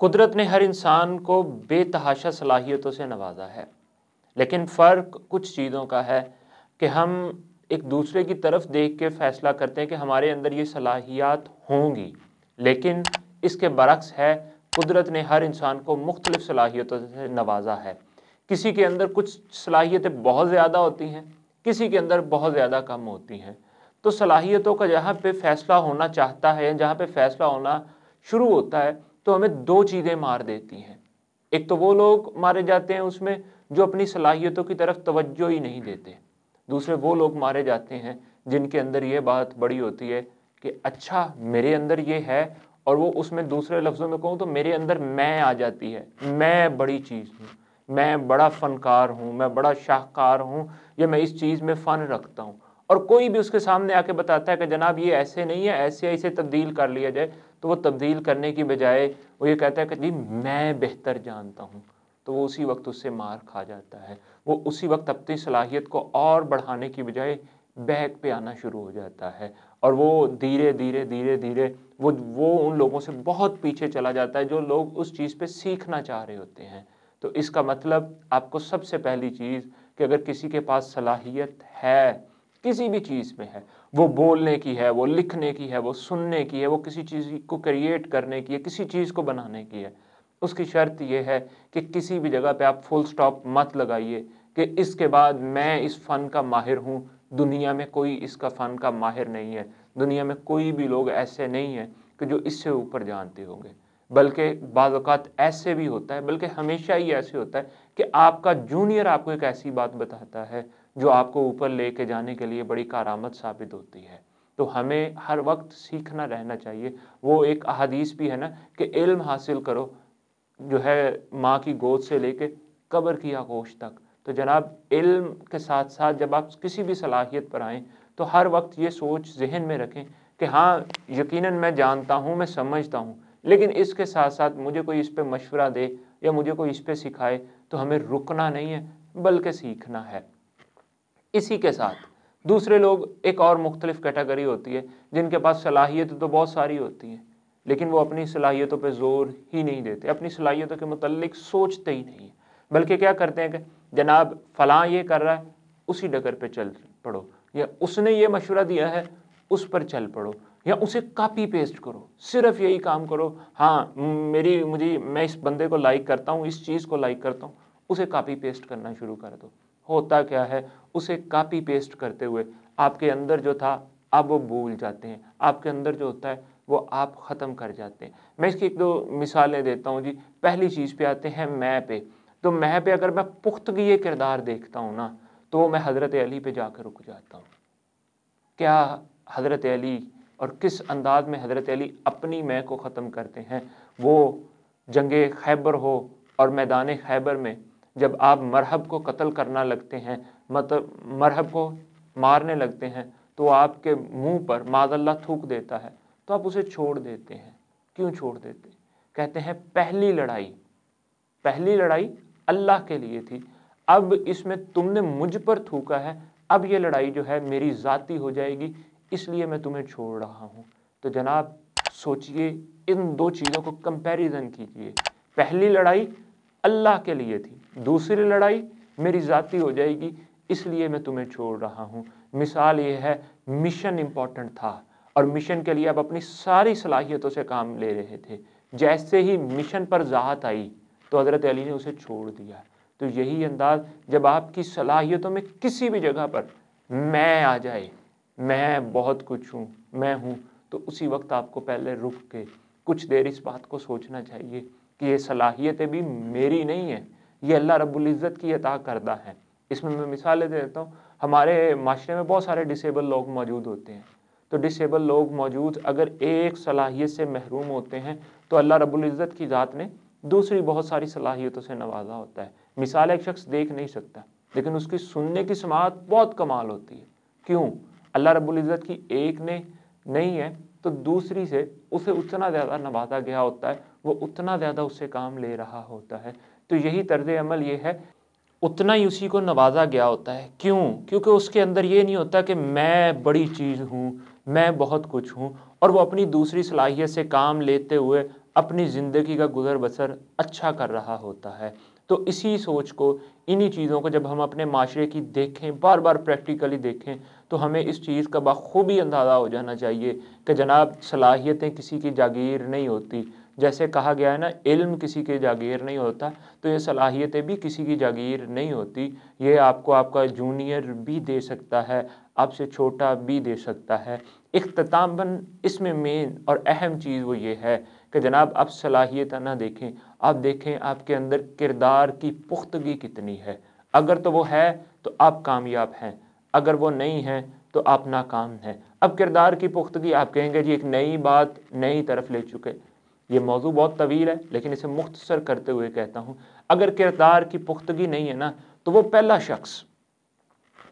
कुदरत ने हर इंसान को बेतहाशा सलाहियतों से नवाजा है लेकिन फ़र्क कुछ चीज़ों का है कि हम एक दूसरे की तरफ देख के फ़ैसला करते हैं कि हमारे अंदर ये सलाहियात होंगी लेकिन इसके बरक्स है कुदरत ने हर इंसान को मुख्तलिफ़ सलाहियतों से नवाजा है किसी के अंदर कुछ सलाहियतें बहुत ज़्यादा होती हैं किसी के अंदर बहुत ज़्यादा कम होती हैं तो सलाहियतों का जहाँ पे फ़ैसला होना चाहता है जहाँ पे फ़ैसला होना शुरू होता है तो हमें दो चीज़ें मार देती हैं एक तो वो लोग मारे जाते हैं उसमें जो अपनी सलाहियतों की तरफ तवज्जो ही नहीं देते दूसरे वो लोग मारे जाते हैं जिनके अंदर ये बात बड़ी होती है कि अच्छा मेरे अंदर ये है और वो उसमें दूसरे लफ्ज़ों में कहूँ तो मेरे अंदर मैं आ जाती है मैं बड़ी चीज़ हूँ मैं बड़ा फ़नकार हूँ मैं बड़ा शाहकार हूँ या मैं इस चीज़ में फ़न रखता हूँ और कोई भी उसके सामने आके बताता है कि जनाब ये ऐसे नहीं है ऐसे ऐसे तब्दील कर लिया जाए तो वो तब्दील करने की बजाय वो ये कहता है कि जी मैं बेहतर जानता हूँ तो वो उसी वक्त उससे मार खा जाता है वो उसी वक्त अपनी सलाहियत को और बढ़ाने की बजाय बैक पे आना शुरू हो जाता है और वो धीरे धीरे धीरे धीरे वो वो उन लोगों से बहुत पीछे चला जाता है जो लोग उस चीज़ पे सीखना चाह रहे होते हैं तो इसका मतलब आपको सबसे पहली चीज़ कि अगर किसी के पास सलाहियत है किसी भी चीज़ में है वो बोलने की है वो लिखने की है वो सुनने की है वो किसी चीज़ को क्रिएट करने की है किसी चीज़ को बनाने की है उसकी शर्त यह है कि किसी भी जगह पे आप फुल स्टॉप मत लगाइए कि इसके बाद मैं इस फ़न का माहिर हूँ दुनिया में कोई इसका फ़न का माहिर नहीं है दुनिया में कोई भी लोग ऐसे नहीं हैं कि जो इससे ऊपर जानते होंगे बल्कि बाज़ात ऐसे भी होता है बल्कि हमेशा ही ऐसे होता है कि आपका जूनियर आपको एक ऐसी बात बताता है जो आपको ऊपर ले के जाने के लिए बड़ी कारामत साबित होती है तो हमें हर वक्त सीखना रहना चाहिए वो एक अहदीस भी है ना कि इल्म हासिल करो जो है माँ की गोद से लेके कब्र की आगोश तक तो जनाब इल्म के साथ साथ जब आप किसी भी सलाहियत पर आएँ तो हर वक्त ये सोच जहन में रखें कि हाँ यकीनन मैं जानता हूँ मैं समझता हूँ लेकिन इसके साथ साथ मुझे कोई इस पर मशवरा दे या मुझे कोई इस पर सिखाए तो हमें रुकना नहीं है बल्कि सीखना है इसी के साथ दूसरे लोग एक और मुख्तलिफ कैटेगरी होती है जिनके पास सलाहियत तो बहुत सारी होती हैं लेकिन वो अपनी सलाहियतों पर जोर ही नहीं देते अपनी सलाहियतों के मतलब सोचते ही नहीं बल्कि क्या करते हैं कि जनाब फलां ये कर रहा है उसी डगर पे चल पड़ो या उसने ये मशवरा दिया है उस पर चल पड़ो या उसे कापी पेस्ट करो सिर्फ यही काम करो हाँ मेरी मुझे मैं इस बंदे को लाइक करता हूँ इस चीज़ को लाइक करता हूँ उसे कापी पेस्ट करना शुरू कर दो होता क्या है उसे कापी पेस्ट करते हुए आपके अंदर जो था आप वो भूल जाते हैं आपके अंदर जो होता है वो आप ख़त्म कर जाते हैं मैं इसकी एक दो मिसालें देता हूँ जी पहली चीज़ पे आते हैं मैं पे तो मैं पे अगर मैं पुख्तगी किरदार देखता हूँ ना तो वो मैं हज़रत अली पे जाकर रुक जाता हूँ क्या हज़रत अली और किस अंदाज में हज़रत अली अपनी मैं को ख़त्म करते हैं वो जंग खैबर हो और मैदान खैबर में जब आप मरहब को कत्ल करना लगते हैं मतलब मरहब को मारने लगते हैं तो आपके मुंह पर माजल्ला थूक देता है तो आप उसे छोड़ देते हैं क्यों छोड़ देते कहते हैं पहली लड़ाई पहली लड़ाई अल्लाह के लिए थी अब इसमें तुमने मुझ पर थूका है अब ये लड़ाई जो है मेरी ज़ाती हो जाएगी इसलिए मैं तुम्हें छोड़ रहा हूँ तो जनाब सोचिए इन दो चीज़ों को कंपैरिजन कीजिए पहली लड़ाई अल्लाह के लिए थी दूसरी लड़ाई मेरी ज़ाती हो जाएगी इसलिए मैं तुम्हें छोड़ रहा हूँ मिसाल ये है मिशन इम्पॉर्टेंट था और मिशन के लिए अब अपनी सारी सलाहियतों से काम ले रहे थे जैसे ही मिशन पर ज़ात आई तो हज़रत अली ने उसे छोड़ दिया तो यही अंदाज जब आपकी सलाहियतों में किसी भी जगह पर मैं आ जाए मैं बहुत कुछ हूँ मैं हूँ तो उसी वक्त आपको पहले रुक के कुछ देर इस बात को सोचना चाहिए कि ये सलाहियतें भी मेरी नहीं हैं ये अल्लाह रब्बुल इज़्ज़त की अता करदा है इसमें मैं मिसाल दे देता हूँ हमारे माशरे में बहुत सारे डिसेबल लोग मौजूद होते हैं तो डिसेबल लोग मौजूद अगर एक सलाहियत से महरूम होते हैं तो अल्लाह रबुल्ज़त की ज़ात ने दूसरी बहुत सारी सलाहियतों से नवाजा होता है मिसाल एक शख्स देख नहीं सकता लेकिन उसकी सुनने की समात बहुत कमाल होती है क्यों अल्लाह रबुल्ज़त की एक ने नहीं है तो दूसरी से उसे उतना ज़्यादा नवाजा गया होता है वो उतना ज़्यादा उससे काम ले रहा होता है तो यही तर्ज अमल ये है उतना ही उसी को नवाजा गया होता है क्यों क्योंकि उसके अंदर ये नहीं होता कि मैं बड़ी चीज़ हूँ मैं बहुत कुछ हूँ और वो अपनी दूसरी सलाहियत से काम लेते हुए अपनी ज़िंदगी का गुजर बसर अच्छा कर रहा होता है तो इसी सोच को इन्हीं चीज़ों को जब हम अपने माशरे की देखें बार बार प्रैक्टिकली देखें तो हमें इस चीज़ का बखूबी अंदाज़ा हो जाना चाहिए कि जनाब सलाहियतें किसी की जागीर नहीं होती जैसे कहा गया है ना इल्म किसी के जागीर नहीं होता तो ये सलाहियतें भी किसी की जागीर नहीं होती ये आपको आपका जूनियर भी दे सकता है आपसे छोटा भी दे सकता है अख्तामन इसमें मेन और अहम चीज़ वो ये है कि जनाब आप सलाहियत ना देखें आप देखें आपके अंदर किरदार की पुख्तगी कितनी है अगर तो वो है तो आप कामयाब हैं अगर वो नहीं है तो आप नाकाम हैं अब किरदार की पुख्तगी आप कहेंगे जी एक नई बात नई तरफ ले चुके ये मौजू बहुत तवील है लेकिन इसे मुख्तसर करते हुए कहता हूँ अगर किरदार की पुख्तगी नहीं है ना तो वो पहला शख्स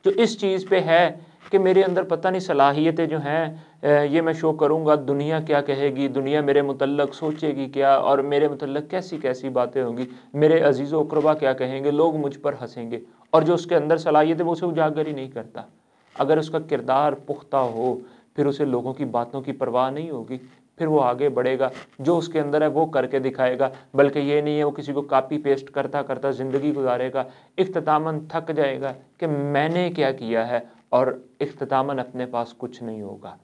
जो इस चीज़ पे है कि मेरे अंदर पता नहीं सलाहियतें जो हैं ये मैं शो करूँगा दुनिया क्या कहेगी दुनिया मेरे मतलब सोचेगी क्या और मेरे मतलब कैसी कैसी बातें होंगी मेरे अजीज़ वक्रबा क्या कहेंगे लोग मुझ पर हंसेंगे और जो उसके अंदर सलाहियत है वो उसे उजागर ही नहीं करता अगर उसका किरदार पुख्ता हो फिर उसे लोगों की बातों की परवाह नहीं होगी फिर वो आगे बढ़ेगा जो उसके अंदर है वो करके दिखाएगा बल्कि ये नहीं है वो किसी को कापी पेस्ट करता करता ज़िंदगी गुजारेगा इख्तामन थक जाएगा कि मैंने क्या किया है और इख्तामन अपने पास कुछ नहीं होगा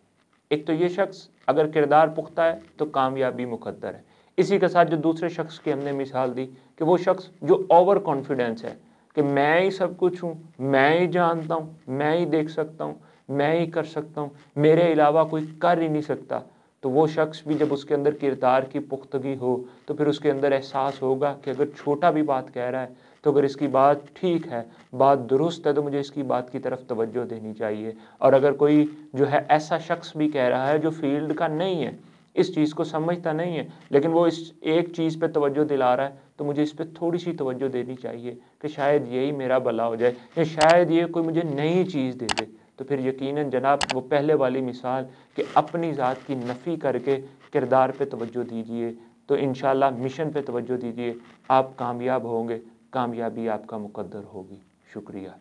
एक तो ये शख्स अगर किरदार पुख्ता है तो कामयाबी मुकद्दर है इसी के साथ जो दूसरे शख्स की हमने मिसाल दी कि वो शख्स जो ओवर कॉन्फिडेंस है कि मैं ही सब कुछ हूँ मैं ही जानता हूँ मैं ही देख सकता हूँ मैं ही कर सकता हूँ मेरे अलावा कोई कर ही नहीं सकता तो वो शख्स भी जब उसके अंदर किरदार की पुख्तगी हो तो फिर उसके अंदर एहसास होगा कि अगर छोटा भी बात कह रहा है तो अगर इसकी बात ठीक है बात दुरुस्त है तो मुझे इसकी बात की तरफ तवज्जो देनी चाहिए और अगर कोई जो है ऐसा शख्स भी कह रहा है जो फील्ड का नहीं है इस चीज़ को समझता नहीं है लेकिन वो इस एक चीज़ पे तवज्जो दिला रहा है तो मुझे इस पर थोड़ी सी तवज्जो देनी चाहिए कि शायद यही मेरा भला हो जाए या शायद ये कोई मुझे नई चीज़ दे दे तो फिर यकीनन जनाब वो पहले वाली मिसाल कि अपनी ज़ात की नफ़ी करके किरदार पे तवज्जो दीजिए तो इन मिशन पे तवज्जो दीजिए आप कामयाब होंगे कामयाबी आपका मुकद्दर होगी शुक्रिया